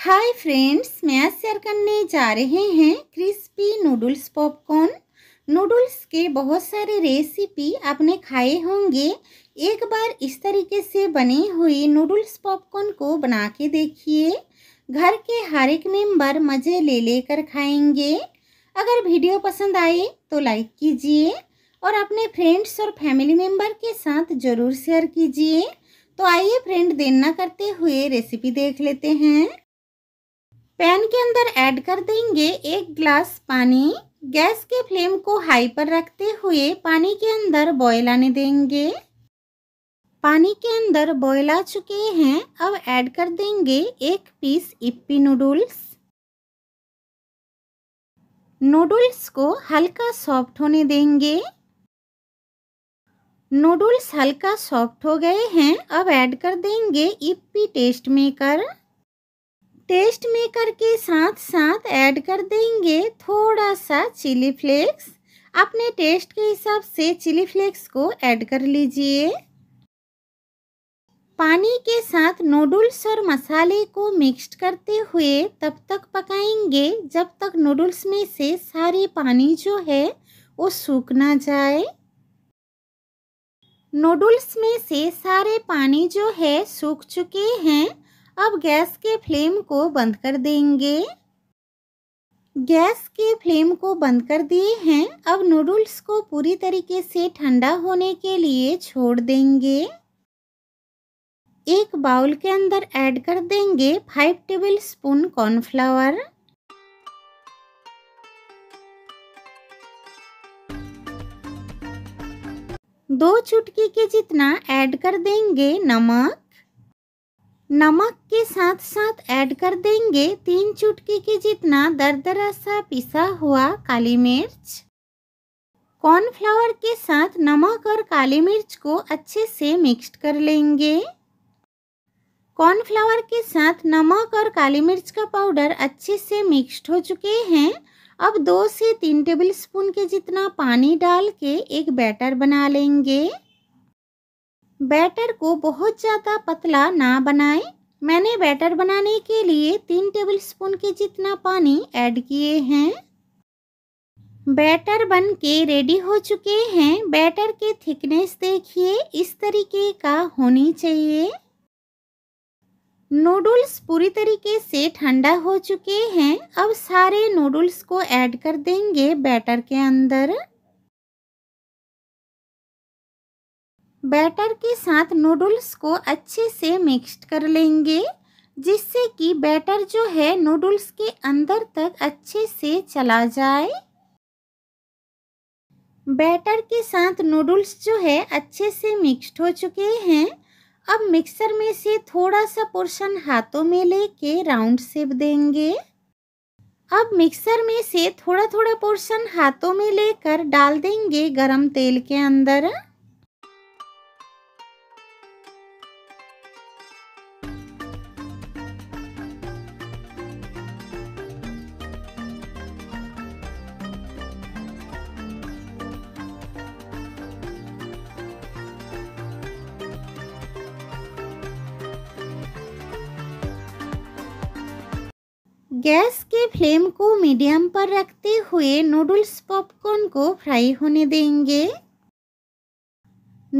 hi friends मैं आज share करने जा रहे हैं क्रिस्पी नूडल्स पॉपकॉर्न नूडल्स के बहुत सारे रेसिपी आपने खाए होंगे एक बार इस तरीके से बने हुए नूडल्स पॉपकॉर्न को बना के देखिए घर के हर एक मेंबर मज़े ले लेकर खाएंगे अगर वीडियो पसंद आए तो लाइक कीजिए और अपने फ्रेंड्स और फैमिली मेम्बर के साथ ज़रूर शेयर कीजिए तो आइए फ्रेंड देर ना करते हुए रेसिपी देख लेते हैं पैन के अंदर ऐड कर देंगे एक ग्लास पानी गैस के फ्लेम को हाई पर रखते हुए पानी के अंदर बॉयल आने देंगे पानी के अंदर बॉयल आ चुके हैं अब ऐड कर देंगे एक पीस इप्पी नूडल्स नूडल्स को हल्का सॉफ्ट होने देंगे नूडल्स हल्का सॉफ्ट हो गए हैं अब ऐड कर देंगे Yippee taste maker taste maker के साथ साथ ऐड कर देंगे थोड़ा सा चिली फ्लेक्स अपने टेस्ट के हिसाब से चिली फ्लेक्स को ऐड कर लीजिए पानी के साथ नूडल्स और मसाले को मिक्स्ड करते हुए तब तक पकाएंगे जब तक नूडल्स में से सारे पानी जो है वो सूख ना जाए नूडल्स में से सारे पानी जो है सूख चुके हैं अब गैस के फ्लेम को बंद कर देंगे गैस के फ्लेम को बंद कर दिए हैं अब नूडल्स को पूरी तरीके से ठंडा होने के लिए छोड़ देंगे एक बाउल के अंदर ऐड कर देंगे फाइव टेबल स्पून कॉर्नफ्लावर दो चुटकी के जितना ऐड कर देंगे नमक नमक के साथ साथ ऐड कर देंगे तीन चुटकी के जितना दरदरा सा पिसा हुआ काली मिर्च कॉर्नफ्लावर के साथ नमक और काली मिर्च को अच्छे से मिक्स कर लेंगे कॉर्नफ्लावर के साथ नमक और काली मिर्च का पाउडर अच्छे से मिक्स्ड हो चुके हैं अब दो से तीन टेबल स्पून के जितना पानी डाल के एक बैटर बना लेंगे बैटर को बहुत ज़्यादा पतला ना बनाएं मैंने बैटर बनाने के लिए तीन टेबल स्पून के जितना पानी ऐड किए हैं बैटर बन के रेडी हो चुके हैं बैटर के थिकनेस देखिए इस तरीके का होनी चाहिए नूडल्स पूरी तरीके से ठंडा हो चुके हैं अब सारे नूडल्स को ऐड कर देंगे बैटर के अंदर बैटर के साथ नूडल्स को अच्छे से मिक्स कर लेंगे जिससे कि बैटर जो है नूडल्स के अंदर तक अच्छे से चला जाए बैटर के साथ नूडल्स जो है अच्छे से मिक्सड हो चुके हैं अब मिक्सर में से थोड़ा सा पोर्शन हाथों में लेके राउंड शेप देंगे अब मिक्सर में से थोड़ा थोड़ा पोर्शन हाथों में लेकर डाल देंगे गरम तेल के अंदर गैस के फ्लेम को मीडियम पर रखते हुए नूडल्स पॉपकॉर्न को फ्राई होने देंगे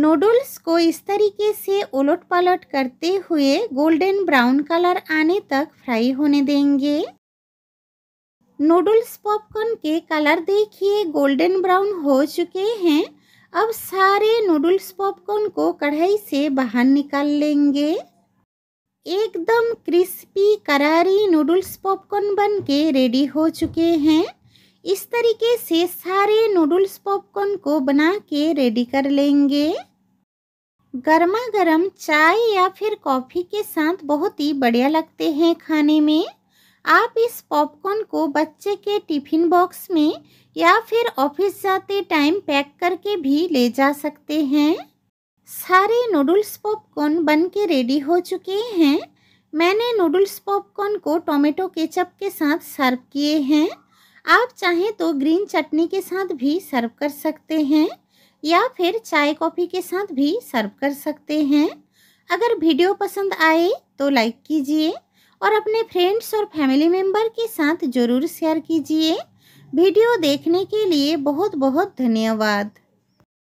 नूडल्स को इस तरीके से उलट पलट करते हुए गोल्डन ब्राउन कलर आने तक फ्राई होने देंगे नूडल्स पॉपकॉर्न के कलर देखिए गोल्डन ब्राउन हो चुके हैं अब सारे नूडल्स पॉपकॉर्न को कढ़ाई से बाहर निकाल लेंगे एकदम क्रिस्पी करारी नूडल्स पॉपकॉर्न बन के रेडी हो चुके हैं इस तरीके से सारे नूडल्स पॉपकॉर्न को बना के रेडी कर लेंगे गर्मा गर्म चाय या फिर कॉफ़ी के साथ बहुत ही बढ़िया लगते हैं खाने में आप इस पॉपकॉर्न को बच्चे के टिफिन बॉक्स में या फिर ऑफिस जाते टाइम पैक करके भी ले जा सकते हैं सारे नूडल्स पॉपकॉर्न बन के रेडी हो चुके हैं मैंने नूडल्स पॉपकॉर्न को टोमेटो केचप के साथ सर्व किए हैं आप चाहें तो ग्रीन चटनी के साथ भी सर्व कर सकते हैं या फिर चाय कॉफ़ी के साथ भी सर्व कर सकते हैं अगर वीडियो पसंद आए तो लाइक कीजिए और अपने फ्रेंड्स और फैमिली मेम्बर के साथ ज़रूर शेयर कीजिए वीडियो देखने के लिए बहुत बहुत धन्यवाद